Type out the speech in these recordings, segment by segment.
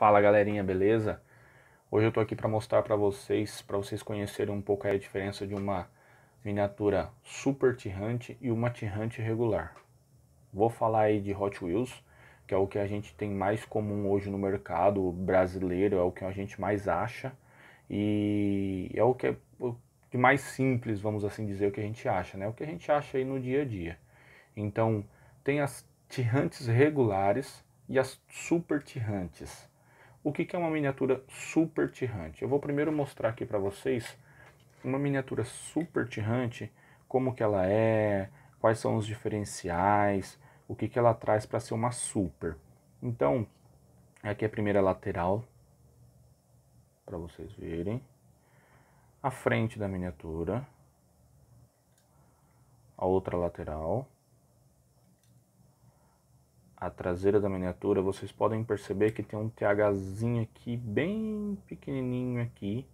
Fala galerinha, beleza? Hoje eu tô aqui para mostrar para vocês, para vocês conhecerem um pouco a diferença de uma miniatura super tirante e uma tirante regular. Vou falar aí de Hot Wheels, que é o que a gente tem mais comum hoje no mercado brasileiro, é o que a gente mais acha e é o que é de mais simples, vamos assim dizer, o que a gente acha, né? O que a gente acha aí no dia a dia. Então, tem as tirantes regulares e as super tirantes o que, que é uma miniatura super tirante? Eu vou primeiro mostrar aqui para vocês uma miniatura super tirante, como que ela é, quais são os diferenciais, o que, que ela traz para ser uma super. Então, aqui é a primeira lateral, para vocês verem. A frente da miniatura, a outra lateral, a traseira da miniatura, vocês podem perceber que tem um THzinho aqui bem pequenininho aqui.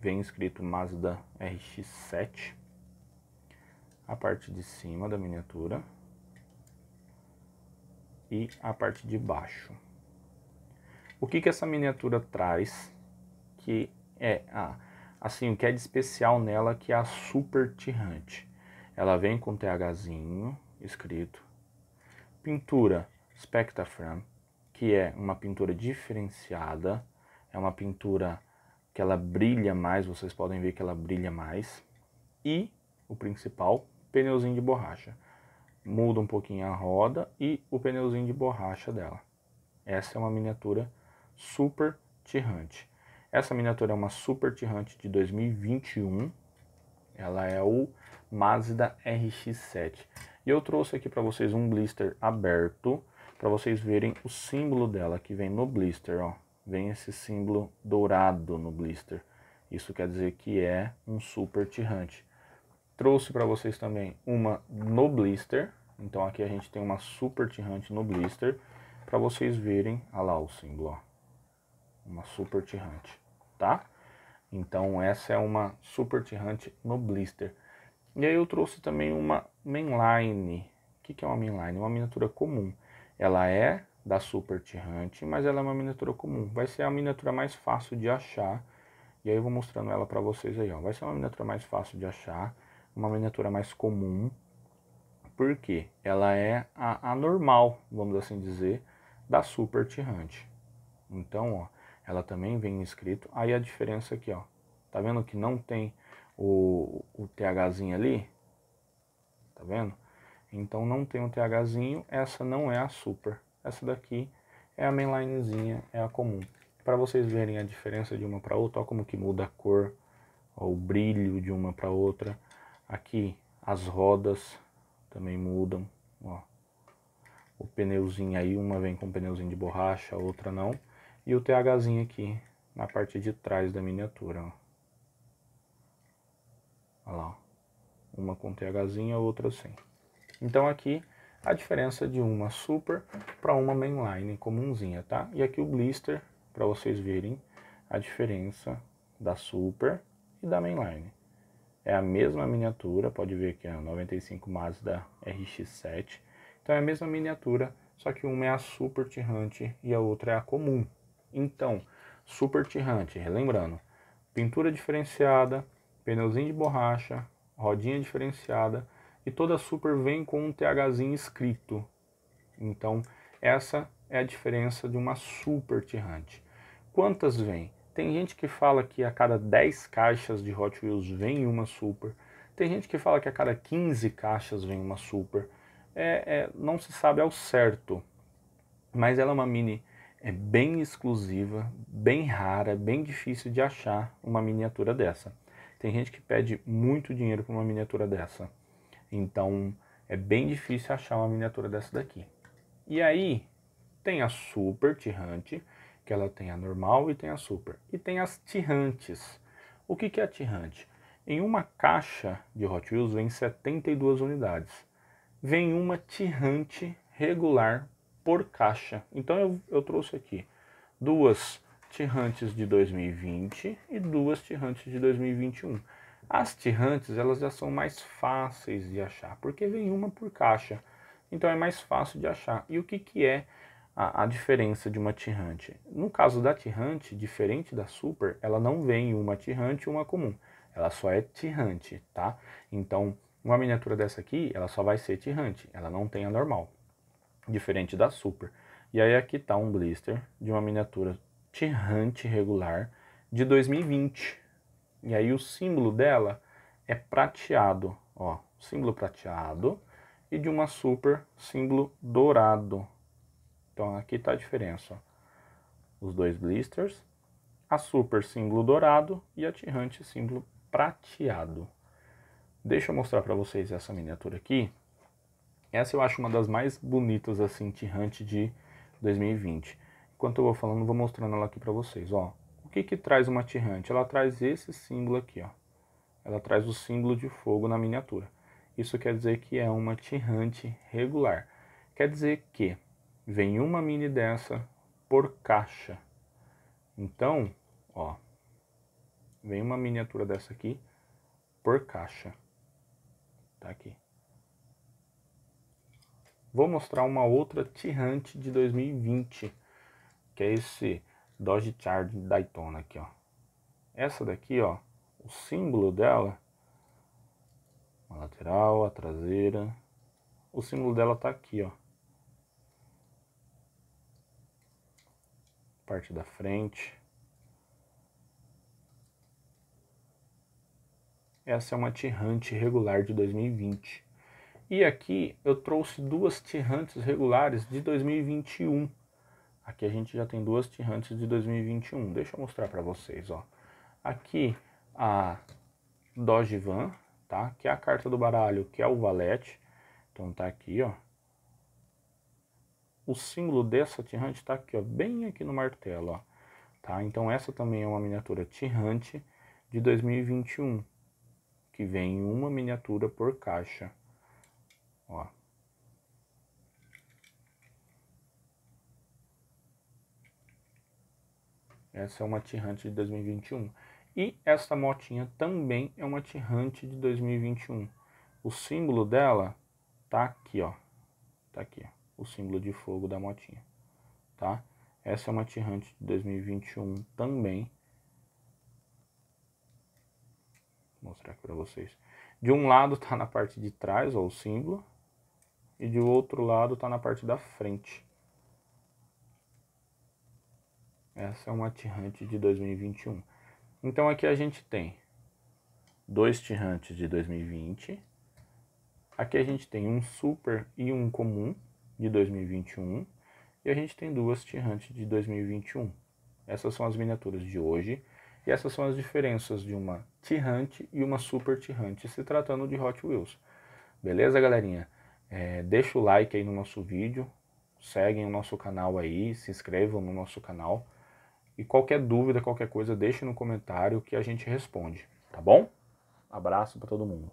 Vem escrito Mazda RX-7. A parte de cima da miniatura. E a parte de baixo. O que, que essa miniatura traz? Que é a... Assim, o que é de especial nela que é a Super Tirante. Ela vem com THzinho, escrito. Pintura Spectafram, que é uma pintura diferenciada, é uma pintura que ela brilha mais, vocês podem ver que ela brilha mais. E o principal, pneuzinho de borracha. Muda um pouquinho a roda e o pneuzinho de borracha dela. Essa é uma miniatura super tirante. Essa miniatura é uma super tirante de 2021, ela é o Mazda RX-7. E eu trouxe aqui para vocês um blister aberto para vocês verem o símbolo dela que vem no blister, ó. Vem esse símbolo dourado no blister. Isso quer dizer que é um super tirante. Trouxe para vocês também uma no blister. Então aqui a gente tem uma super tirante no blister para vocês verem, olha lá o símbolo, ó. Uma super tirante, tá? Então essa é uma super tirante no blister. E aí eu trouxe também uma mainline. O que, que é uma mainline? Uma miniatura comum. Ela é da super tirante, mas ela é uma miniatura comum. Vai ser a miniatura mais fácil de achar. E aí eu vou mostrando ela para vocês aí, ó. Vai ser uma miniatura mais fácil de achar, uma miniatura mais comum. Porque ela é a, a normal, vamos assim dizer, da super tirante. Então, ó, ela também vem escrito Aí a diferença aqui, ó, tá vendo que não tem o, o THzinho ali? Tá vendo? Então não tem o THzinho, essa não é a super. Essa daqui é a mainlinezinha, é a comum. Para vocês verem a diferença de uma para outra, olha como que muda a cor, ó, o brilho de uma para outra. Aqui as rodas também mudam, ó. O pneuzinho aí, uma vem com pneuzinho de borracha, a outra não e o THzinho aqui na parte de trás da miniatura. Ó. Olha lá, uma com a outra sem. Então aqui a diferença de uma super para uma mainline comumzinha, tá? E aqui o blister para vocês verem a diferença da super e da mainline. É a mesma miniatura, pode ver que é a 95 Mazda RX-7. Então é a mesma miniatura, só que uma é a super tirante e a outra é a comum. Então, super tirante, lembrando, pintura diferenciada, pneuzinho de borracha, rodinha diferenciada e toda super vem com um THzinho escrito. Então, essa é a diferença de uma super tirante. Quantas vem? Tem gente que fala que a cada 10 caixas de Hot Wheels vem uma super. Tem gente que fala que a cada 15 caixas vem uma super. É, é, não se sabe ao certo, mas ela é uma mini é bem exclusiva, bem rara, bem difícil de achar uma miniatura dessa. Tem gente que pede muito dinheiro por uma miniatura dessa. Então é bem difícil achar uma miniatura dessa daqui. E aí tem a super tirante, que ela tem a normal e tem a super. E tem as tirantes. O que, que é a tirante? Em uma caixa de Hot Wheels vem 72 unidades. Vem uma tirante regular por caixa. Então eu, eu trouxe aqui duas Tirantes de 2020 e duas Tirantes de 2021. As Tirantes elas já são mais fáceis de achar, porque vem uma por caixa. Então é mais fácil de achar. E o que, que é a, a diferença de uma Tirante? No caso da Tirante, diferente da Super, ela não vem uma Tirante e uma comum. Ela só é Tirante, tá? Então, uma miniatura dessa aqui, ela só vai ser Tirante, ela não tem a normal diferente da Super. E aí aqui está um blister de uma miniatura Tirante regular de 2020. E aí o símbolo dela é prateado, ó, símbolo prateado e de uma Super símbolo dourado. Então aqui está a diferença, ó. os dois blisters, a Super símbolo dourado e a Tirante símbolo prateado. Deixa eu mostrar para vocês essa miniatura aqui. Essa eu acho uma das mais bonitas, assim, tirante de 2020. Enquanto eu vou falando, vou mostrando ela aqui para vocês, ó. O que que traz uma tirante? Ela traz esse símbolo aqui, ó. Ela traz o símbolo de fogo na miniatura. Isso quer dizer que é uma tirante regular. Quer dizer que vem uma mini dessa por caixa. Então, ó, vem uma miniatura dessa aqui por caixa. Tá aqui. Vou mostrar uma outra T-Hunt de 2020, que é esse Dodge Charger Daytona aqui, ó. Essa daqui, ó, o símbolo dela, a lateral, a traseira, o símbolo dela tá aqui, ó. Parte da frente. Essa é uma T-Hunt regular de 2020. E aqui eu trouxe duas tirantes regulares de 2021. Aqui a gente já tem duas tirantes de 2021. Deixa eu mostrar para vocês, ó. Aqui a Van, tá? Que é a carta do baralho, que é o valete. Então tá aqui, ó. O símbolo dessa tirante tá aqui, ó, bem aqui no martelo, ó. Tá? Então essa também é uma miniatura tirante de 2021, que vem uma miniatura por caixa. Ó. Essa é uma T-Hunt de 2021. E esta motinha também é uma T-Hunt de 2021. O símbolo dela tá aqui, ó. Tá aqui, ó. O símbolo de fogo da motinha, tá? Essa é uma T-Hunt de 2021 também. Vou mostrar aqui para vocês. De um lado tá na parte de trás, ó, o símbolo e do outro lado está na parte da frente. Essa é uma tirante de 2021. Então aqui a gente tem dois tirantes de 2020. Aqui a gente tem um super e um comum de 2021. E a gente tem duas tirantes de 2021. Essas são as miniaturas de hoje. E essas são as diferenças de uma tirante e uma super tirante, se tratando de Hot Wheels. Beleza, galerinha? É, deixa o like aí no nosso vídeo, seguem o nosso canal aí, se inscrevam no nosso canal. E qualquer dúvida, qualquer coisa, deixe no comentário que a gente responde, tá bom? Abraço para todo mundo.